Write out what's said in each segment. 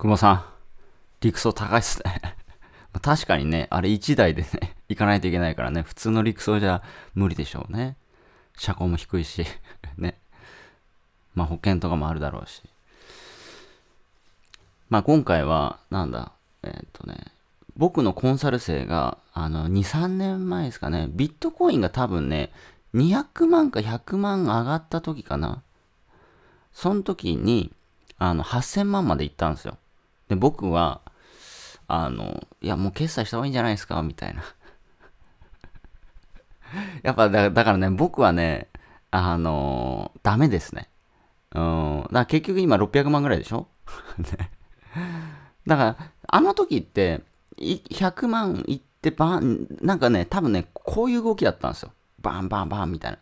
久保さん、陸送高いっすね。確かにね、あれ1台でね、行かないといけないからね、普通の陸送じゃ無理でしょうね。車高も低いし、ね。まあ保険とかもあるだろうし。まあ今回は、なんだ、えー、っとね、僕のコンサル生が、あの、2、3年前ですかね、ビットコインが多分ね、200万か100万上がった時かな。その時に、あの、8000万まで行ったんですよ。で、僕は、あの、いや、もう決済した方がいいんじゃないですかみたいな。やっぱだ、だからね、僕はね、あのダメですね。うん。だから結局今600万ぐらいでしょ ね、だから、あの時って、100万いってバン、なんかね、多分ね、こういう動きだったんですよ。バンバンバンみたいな。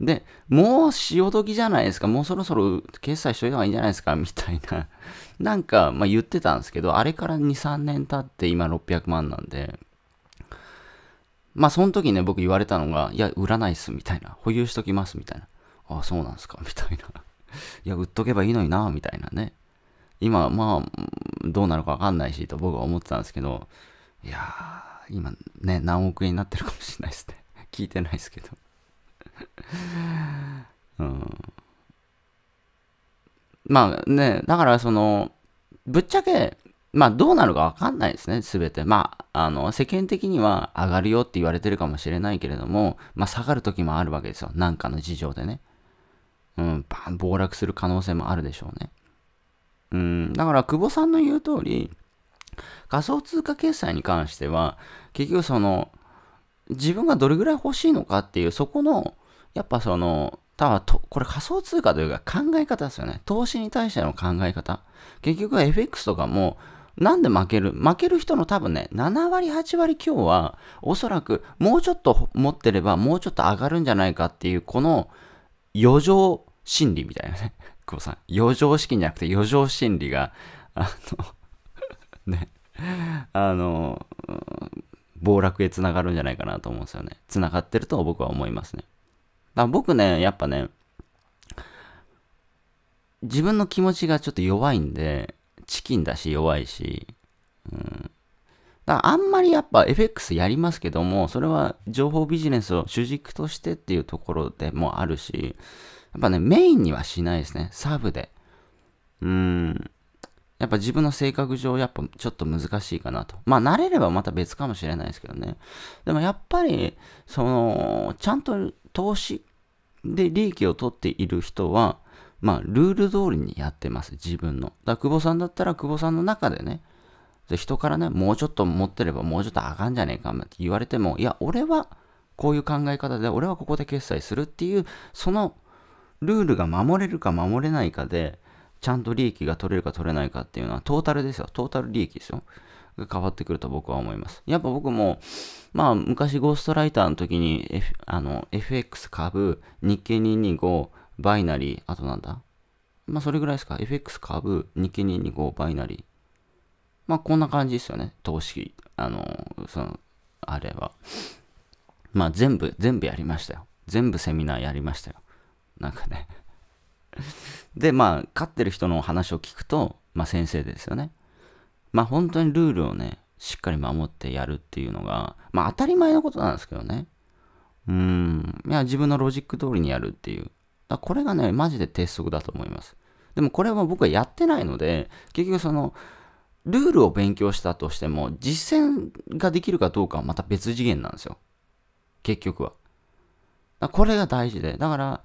で、もう潮時じゃないですか、もうそろそろ決済しといた方がいいんじゃないですか、みたいな。なんか、まあ、言ってたんですけど、あれから2、3年経って今600万なんで、まあその時ね、僕言われたのが、いや、売らないっす、みたいな。保有しときます、みたいな。ああ、そうなんすか、みたいな。いや、売っとけばいいのにな、みたいなね。今、まあ、どうなるかわかんないし、と僕は思ってたんですけど、いやー、今ね、何億円になってるかもしれないですね。聞いてないですけど。うん。まあね、だからその、ぶっちゃけ、まあどうなるかわかんないですね、すべて。まあ、あの、世間的には上がるよって言われてるかもしれないけれども、まあ下がる時もあるわけですよ。なんかの事情でね。うん、バン、暴落する可能性もあるでしょうね。うん、だから久保さんの言う通り、仮想通貨決済に関しては、結局その、自分がどれぐらい欲しいのかっていう、そこの、やっぱその、たぶと、これ仮想通貨というか考え方ですよね。投資に対しての考え方。結局は FX とかも、なんで負ける負ける人の多分ね、7割、8割今日は、おそらくもうちょっと持ってれば、もうちょっと上がるんじゃないかっていう、この余剰心理みたいなね。久 保さん、余剰資金じゃなくて余剰心理が、あの ね、あの、暴落へつながるんじゃないかなと思うんですよね。つながってると僕は思いますね。ら僕ね、やっぱね、自分の気持ちがちょっと弱いんで、チキンだし弱いし、うん。だあんまりやっぱ FX やりますけども、それは情報ビジネスを主軸としてっていうところでもあるし、やっぱね、メインにはしないですね。サブで。うん。やっぱ自分の性格上、やっぱちょっと難しいかなと。まあ、慣れればまた別かもしれないですけどね。でもやっぱり、その、ちゃんと投資、で、利益を取っている人は、まあ、ルール通りにやってます、自分の。だ久保さんだったら、久保さんの中でね、で人からね、もうちょっと持ってればもうちょっとあかんじゃねえかって言われても、いや、俺はこういう考え方で、俺はここで決済するっていう、そのルールが守れるか守れないかで、ちゃんと利益が取れるか取れないかっていうのはトータルですよ。トータル利益ですよ。が変わってくると僕は思います。やっぱ僕も、まあ昔ゴーストライターの時に、F、あの FX 株、日経225、バイナリー、あとなんだまあそれぐらいですか。FX 株、日経225、バイナリー。まあこんな感じですよね。投資、あの、その、あれは。まあ全部、全部やりましたよ。全部セミナーやりましたよ。なんかね で、まあ、飼ってる人の話を聞くと、まあ、先生ですよね。まあ、本当にルールをね、しっかり守ってやるっていうのが、まあ、当たり前のことなんですけどね。うん、いや、自分のロジック通りにやるっていう。だこれがね、マジで鉄則だと思います。でもこれは僕はやってないので、結局その、ルールを勉強したとしても、実践ができるかどうかはまた別次元なんですよ。結局は。これが大事で。だから、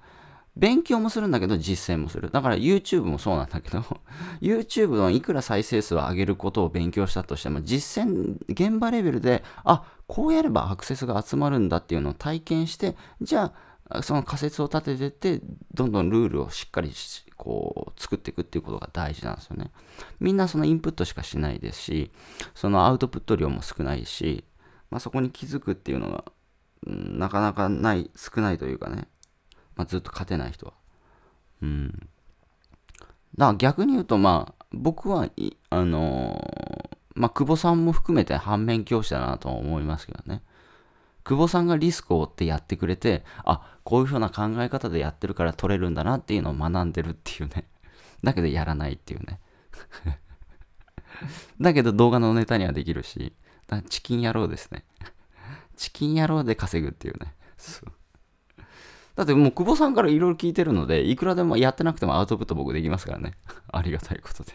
勉強もするんだけど実践もする。だから YouTube もそうなんだけど、YouTube のいくら再生数を上げることを勉強したとしても、実践、現場レベルで、あ、こうやればアクセスが集まるんだっていうのを体験して、じゃあ、その仮説を立ててって、どんどんルールをしっかりこう作っていくっていうことが大事なんですよね。みんなそのインプットしかしないですし、そのアウトプット量も少ないし、まあ、そこに気づくっていうのが、なかなかない、少ないというかね、まあ、ずっと勝てない人は。うん。だから逆に言うと、まあ、僕は、あのー、まあ、久保さんも含めて反面教師だなとは思いますけどね。久保さんがリスクを負ってやってくれて、あ、こういうふうな考え方でやってるから取れるんだなっていうのを学んでるっていうね。だけどやらないっていうね。だけど動画のネタにはできるし、チキン野郎ですね。チキン野郎で稼ぐっていうね。そうだってもう久保さんからいろいろ聞いてるので、いくらでもやってなくてもアウトプット僕できますからね。ありがたいことで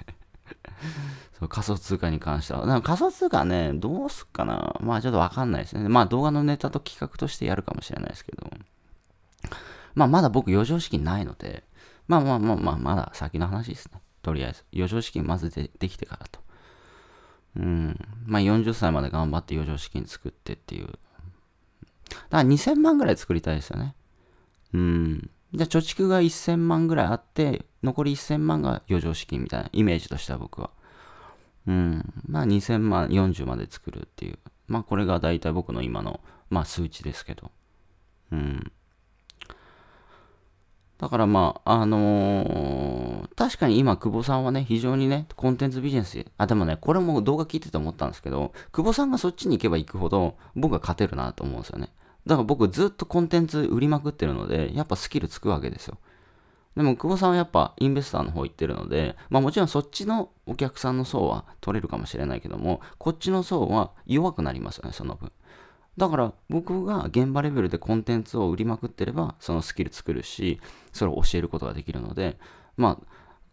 そう仮想通貨に関しては。仮想通貨ね、どうすっかな。まあちょっとわかんないですね。まあ動画のネタと企画としてやるかもしれないですけど。まあまだ僕余剰資金ないので、まあまあまあまあ、まだ先の話ですね。とりあえず。余剰資金まずでできてからと。うん。まあ40歳まで頑張って余剰資金作ってっていう。だから2000万ぐらい作りたいですよね。うん。じゃあ貯蓄が1000万ぐらいあって、残り1000万が余剰資金みたいなイメージとしては僕は。うん。まあ2000万、40まで作るっていう。まあこれが大体僕の今の、まあ数値ですけど。うん。だからまあ、あのー、確かに今、久保さんはね、非常にね、コンテンツビジネス、あ、でもね、これも動画聞いてて思ったんですけど、久保さんがそっちに行けば行くほど、僕は勝てるなと思うんですよね。だから僕ずっとコンテンツ売りまくってるので、やっぱスキルつくわけですよ。でも、久保さんはやっぱインベスターの方行ってるので、まあもちろんそっちのお客さんの層は取れるかもしれないけども、こっちの層は弱くなりますよね、その分。だから僕が現場レベルでコンテンツを売りまくってれば、そのスキル作るし、それを教えることができるので、まあ、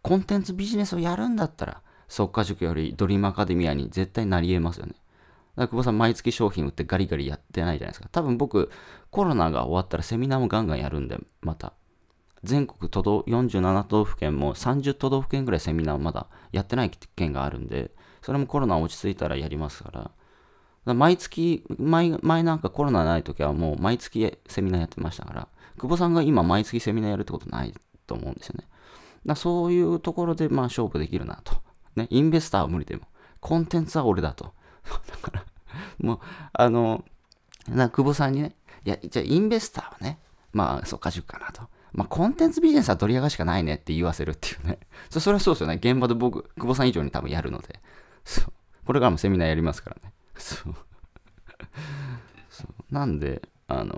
コンテンツビジネスをやるんだったら、即可塾よりドリームアカデミアに絶対なり得ますよね。久保さん毎月商品売ってガリガリやってないじゃないですか。多分僕、コロナが終わったらセミナーもガンガンやるんで、また。全国都道47都道府県も30都道府県ぐらいセミナーまだやってない県があるんで、それもコロナ落ち着いたらやりますから。から毎月前、前なんかコロナない時はもう毎月セミナーやってましたから、久保さんが今毎月セミナーやるってことないと思うんですよね。だそういうところでまあ勝負できるなと。ね、インベスターは無理でも、コンテンツは俺だと。だから、もう、あの、な久保さんにね、いや、じゃあインベスターはね、まあ、そうか、塾かなと。まあ、コンテンツビジネスは取り上がしかないねって言わせるっていうね。そそれはそうですよね。現場で僕、久保さん以上に多分やるので。そう。これからもセミナーやりますからね。そう。そうなんで、あの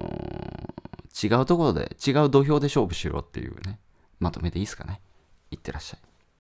ー、違うところで、違う土俵で勝負しろっていうね、まとめていいですかね。いってらっしゃい。